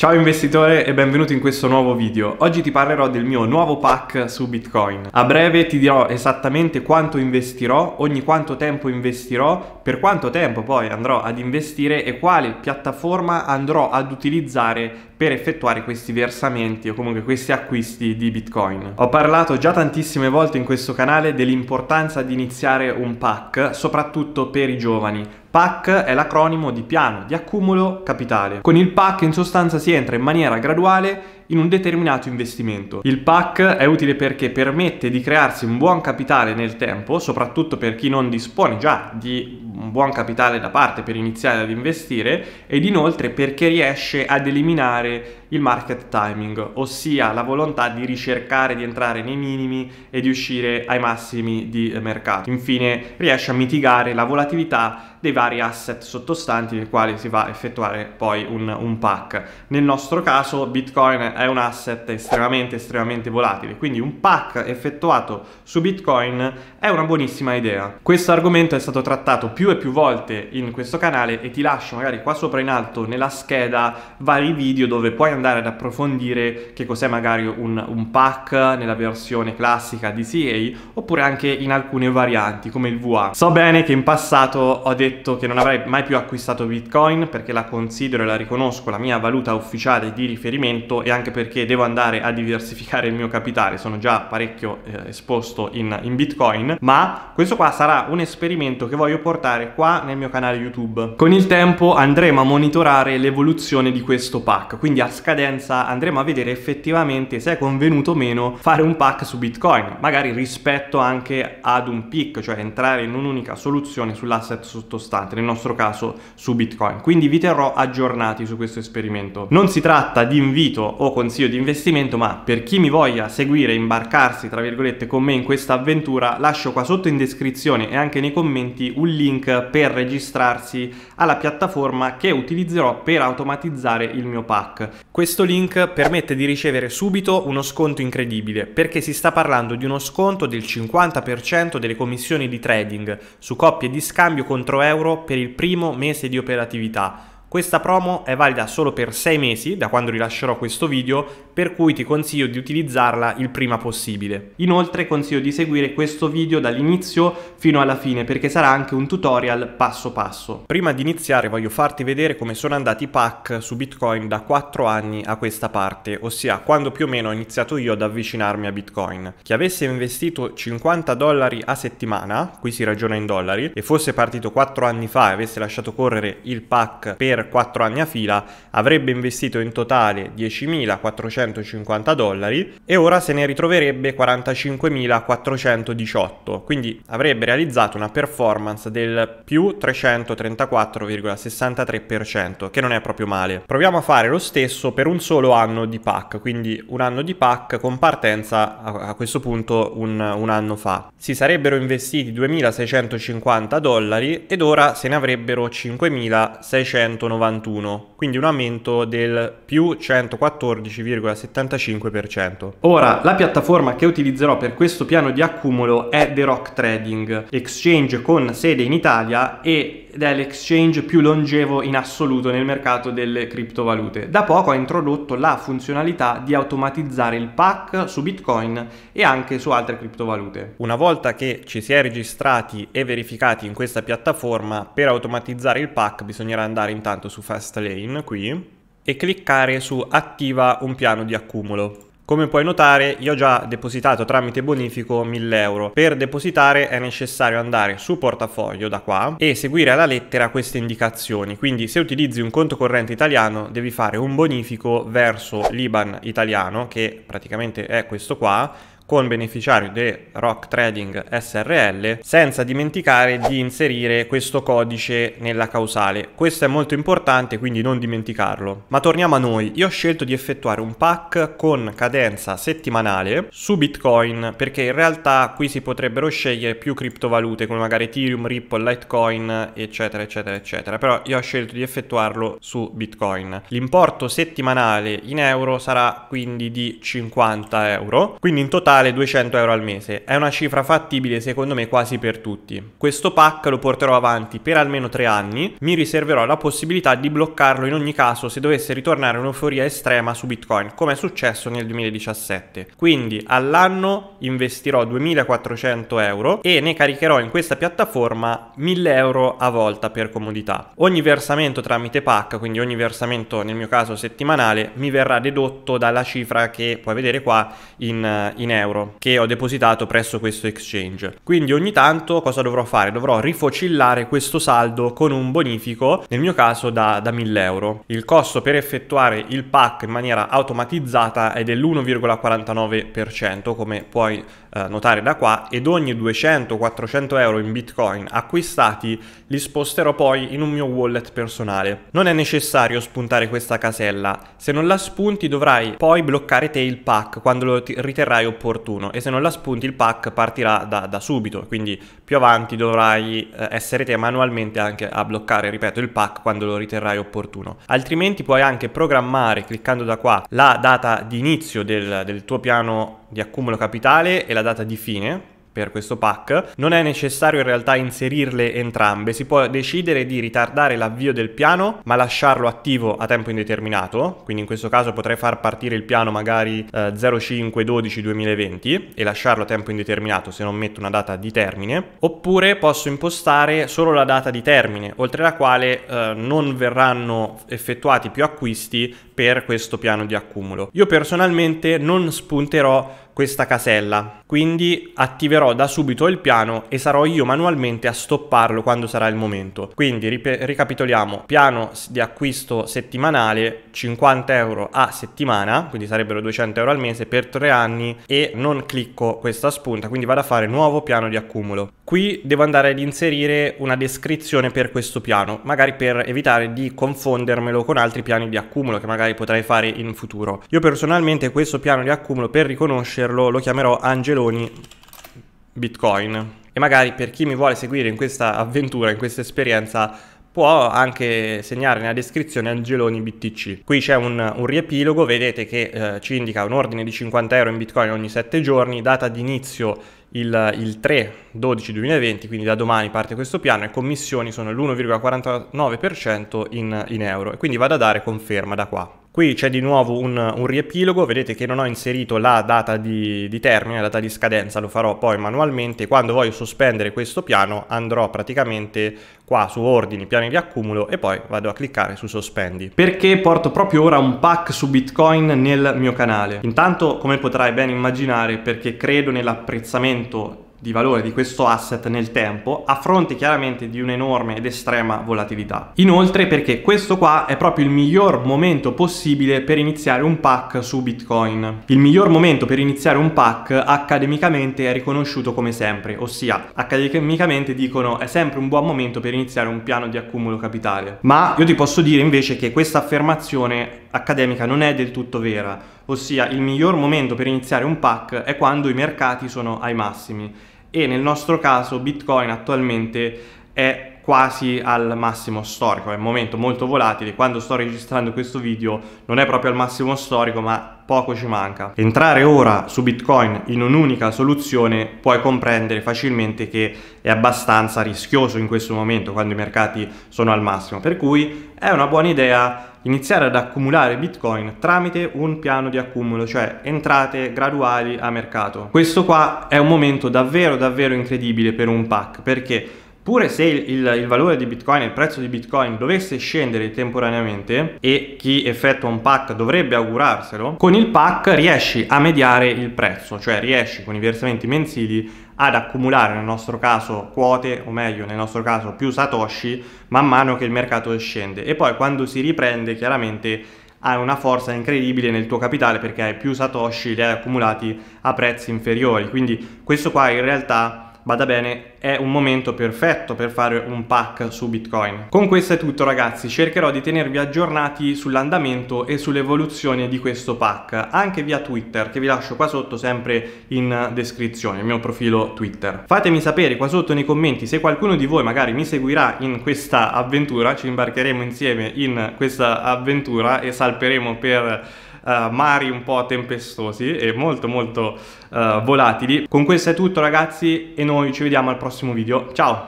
Ciao investitore e benvenuto in questo nuovo video. Oggi ti parlerò del mio nuovo pack su Bitcoin. A breve ti dirò esattamente quanto investirò, ogni quanto tempo investirò, per quanto tempo poi andrò ad investire e quale piattaforma andrò ad utilizzare per effettuare questi versamenti o comunque questi acquisti di Bitcoin. Ho parlato già tantissime volte in questo canale dell'importanza di iniziare un pack, soprattutto per i giovani PAC è l'acronimo di piano di accumulo capitale. Con il PAC in sostanza si entra in maniera graduale in un determinato investimento. Il PAC è utile perché permette di crearsi un buon capitale nel tempo, soprattutto per chi non dispone già di un buon capitale da parte per iniziare ad investire ed inoltre perché riesce ad eliminare il market timing, ossia la volontà di ricercare di entrare nei minimi e di uscire ai massimi di mercato. Infine riesce a mitigare la volatilità dei vari asset sottostanti nel quale si va a effettuare poi un, un pack. Nel nostro caso Bitcoin è un asset estremamente estremamente volatile, quindi un pack effettuato su Bitcoin è una buonissima idea. Questo argomento è stato trattato più e più volte in questo canale e ti lascio magari qua sopra in alto nella scheda vari video dove puoi andare ad approfondire che cos'è magari un, un pack nella versione classica di CA oppure anche in alcune varianti come il VA. So bene che in passato ho detto che non avrei mai più acquistato Bitcoin perché la considero e la riconosco la mia valuta ufficiale di riferimento e anche anche perché devo andare a diversificare il mio capitale, sono già parecchio eh, esposto in, in Bitcoin, ma questo qua sarà un esperimento che voglio portare qua nel mio canale YouTube. Con il tempo andremo a monitorare l'evoluzione di questo pack, quindi a scadenza andremo a vedere effettivamente se è convenuto o meno fare un pack su Bitcoin, magari rispetto anche ad un pick, cioè entrare in un'unica soluzione sull'asset sottostante, nel nostro caso su Bitcoin. Quindi vi terrò aggiornati su questo esperimento. Non si tratta di invito o consiglio di investimento, ma per chi mi voglia seguire e imbarcarsi, tra virgolette, con me in questa avventura, lascio qua sotto in descrizione e anche nei commenti un link per registrarsi alla piattaforma che utilizzerò per automatizzare il mio pack. Questo link permette di ricevere subito uno sconto incredibile, perché si sta parlando di uno sconto del 50% delle commissioni di trading su coppie di scambio contro euro per il primo mese di operatività questa promo è valida solo per 6 mesi da quando rilascerò questo video, per cui ti consiglio di utilizzarla il prima possibile. Inoltre consiglio di seguire questo video dall'inizio fino alla fine perché sarà anche un tutorial passo passo. Prima di iniziare voglio farti vedere come sono andati i pack su Bitcoin da 4 anni a questa parte, ossia quando più o meno ho iniziato io ad avvicinarmi a Bitcoin. Chi avesse investito 50 dollari a settimana, qui si ragiona in dollari, e fosse partito 4 anni fa e avesse lasciato correre il pack per per 4 anni a fila avrebbe investito in totale 10.450 dollari e ora se ne ritroverebbe 45.418, quindi avrebbe realizzato una performance del più 334,63%, che non è proprio male. Proviamo a fare lo stesso per un solo anno di pack, quindi un anno di pack con partenza a questo punto un, un anno fa. Si sarebbero investiti 2.650 dollari ed ora se ne avrebbero 5.690. 191, quindi un aumento del più 114,75%. Ora, la piattaforma che utilizzerò per questo piano di accumulo è The Rock Trading, exchange con sede in Italia e ed è l'exchange più longevo in assoluto nel mercato delle criptovalute. Da poco ha introdotto la funzionalità di automatizzare il pack su Bitcoin e anche su altre criptovalute. Una volta che ci si è registrati e verificati in questa piattaforma, per automatizzare il pack bisognerà andare intanto soltanto su Fastlane qui e cliccare su attiva un piano di accumulo. Come puoi notare io ho già depositato tramite bonifico 1000 euro. Per depositare è necessario andare su portafoglio da qua e seguire alla lettera queste indicazioni. Quindi se utilizzi un conto corrente italiano devi fare un bonifico verso l'Iban italiano che praticamente è questo qua con beneficiario di Rock Trading SRL senza dimenticare di inserire questo codice nella causale. Questo è molto importante quindi non dimenticarlo. Ma torniamo a noi, io ho scelto di effettuare un pack con cadenza settimanale su Bitcoin perché in realtà qui si potrebbero scegliere più criptovalute come magari Ethereum, Ripple, Litecoin eccetera eccetera eccetera però io ho scelto di effettuarlo su Bitcoin. L'importo settimanale in euro sarà quindi di 50 euro quindi in totale totale 200 euro al mese. È una cifra fattibile secondo me quasi per tutti. Questo pack lo porterò avanti per almeno 3 anni, mi riserverò la possibilità di bloccarlo in ogni caso se dovesse ritornare un'euforia estrema su Bitcoin, come è successo nel 2017. Quindi all'anno investirò 2400 euro e ne caricherò in questa piattaforma 1000 euro a volta per comodità. Ogni versamento tramite pack, quindi ogni versamento nel mio caso settimanale, mi verrà dedotto dalla cifra che puoi vedere qua in, eh, in euro euro che ho depositato presso questo exchange. Quindi ogni tanto cosa dovrò fare? Dovrò rifocillare questo saldo con un bonifico, nel mio caso da, da 1000 euro. Il costo per effettuare il pack in maniera automatizzata è dell'1,49% come puoi eh, notare da qua ed ogni 200-400 euro in bitcoin acquistati li sposterò poi in un mio wallet personale. Non è necessario spuntare questa casella, se non la spunti dovrai poi bloccare te il pack quando lo riterrai opportuno opportuno e se non la spunti il pack partirà da, da subito, quindi più avanti dovrai eh, essere te manualmente anche a bloccare, ripeto, il pack quando lo riterrai opportuno. Altrimenti puoi anche programmare, cliccando da qua, la data di inizio del, del tuo piano di accumulo capitale e la data di fine per questo pack. Non è necessario in realtà inserirle entrambe, si può decidere di ritardare l'avvio del piano ma lasciarlo attivo a tempo indeterminato, quindi in questo caso potrei far partire il piano magari eh, 05 12 2020 e lasciarlo a tempo indeterminato se non metto una data di termine, oppure posso impostare solo la data di termine, oltre la quale eh, non verranno effettuati più acquisti per questo piano di accumulo. Io personalmente non spunterò questa casella, quindi attiverò da subito il piano e sarò io manualmente a stopparlo quando sarà il momento. Quindi ricapitoliamo, piano di acquisto settimanale 50 euro a settimana, quindi sarebbero 200 euro al mese per tre anni e non clicco questa spunta, quindi vado a fare nuovo piano di accumulo. Qui devo andare ad inserire una descrizione per questo piano, magari per evitare di confondermelo con altri piani di accumulo che magari magari potrai fare in futuro. Io personalmente questo piano di accumulo per riconoscerlo lo chiamerò Angeloni Bitcoin. E magari per chi mi vuole seguire in questa avventura, in questa esperienza, può anche segnare nella descrizione Angeloni BTC. Qui c'è un, un, riepilogo, vedete che eh, ci indica un ordine di 50 euro in Bitcoin ogni 7 giorni, data di inizio il, il 3-12-2020, quindi da domani parte questo piano e commissioni sono l'1,49% in, in euro e quindi vado a dare conferma da qua. Qui c'è di nuovo un, un, riepilogo, vedete che non ho inserito la data di, di, termine, la data di scadenza, lo farò poi manualmente. Quando voglio sospendere questo piano andrò praticamente qua su ordini, piani di accumulo e poi vado a cliccare su sospendi. Perché porto proprio ora un pack su Bitcoin nel mio canale? Intanto come potrai ben immaginare perché credo nell'apprezzamento di valore di questo asset nel tempo a fronte chiaramente di un'enorme ed estrema volatilità. Inoltre perché questo qua è proprio il miglior momento possibile per iniziare un pack su Bitcoin. Il miglior momento per iniziare un pack accademicamente è riconosciuto come sempre, ossia accademicamente dicono è sempre un buon momento per iniziare un piano di accumulo capitale. Ma io ti posso dire invece che questa affermazione accademica non è del tutto vera, ossia il miglior momento per iniziare un pack è quando i mercati sono ai massimi e nel nostro caso Bitcoin attualmente è quasi al massimo storico, è un momento molto volatile, quando sto registrando questo video non è proprio al massimo storico ma poco ci manca. Entrare ora su Bitcoin in un'unica soluzione puoi comprendere facilmente che è abbastanza rischioso in questo momento quando i mercati sono al massimo, per cui è una buona idea iniziare ad accumulare bitcoin tramite un piano di accumulo, cioè entrate graduali a mercato. Questo qua è un momento davvero davvero incredibile per un pack perché Pure se il, il, il, valore di Bitcoin, il prezzo di Bitcoin dovesse scendere temporaneamente e chi effettua un pack dovrebbe augurarselo, con il pack riesci a mediare il prezzo, cioè riesci con i versamenti mensili ad accumulare nel nostro caso quote o meglio nel nostro caso più satoshi man mano che il mercato scende e poi quando si riprende chiaramente hai una forza incredibile nel tuo capitale perché hai più satoshi li hai accumulati a prezzi inferiori quindi questo qua in realtà bada bene, è un momento perfetto per fare un pack su Bitcoin. Con questo è tutto ragazzi, cercherò di tenervi aggiornati sull'andamento e sull'evoluzione di questo pack, anche via Twitter, che vi lascio qua sotto sempre in descrizione, il mio profilo Twitter. Fatemi sapere qua sotto nei commenti se qualcuno di voi magari mi seguirà in questa avventura, ci imbarcheremo insieme in questa avventura e salperemo per uh, mari un po' tempestosi e molto molto uh, volatili. Con questo è tutto ragazzi e noi ci vediamo al prossimo video. Ciao!